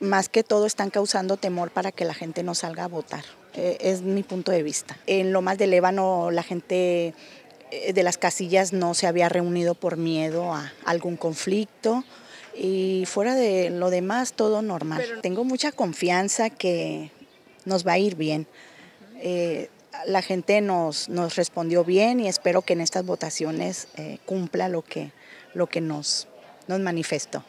más que todo están causando temor para que la gente no salga a votar. Eh, es mi punto de vista. En lo más de Ébano la gente eh, de las casillas no se había reunido por miedo a algún conflicto y fuera de lo demás todo normal. Tengo mucha confianza que nos va a ir bien. Eh, la gente nos, respondió bien y espero que en estas votaciones cumpla lo que, lo que nos manifestó.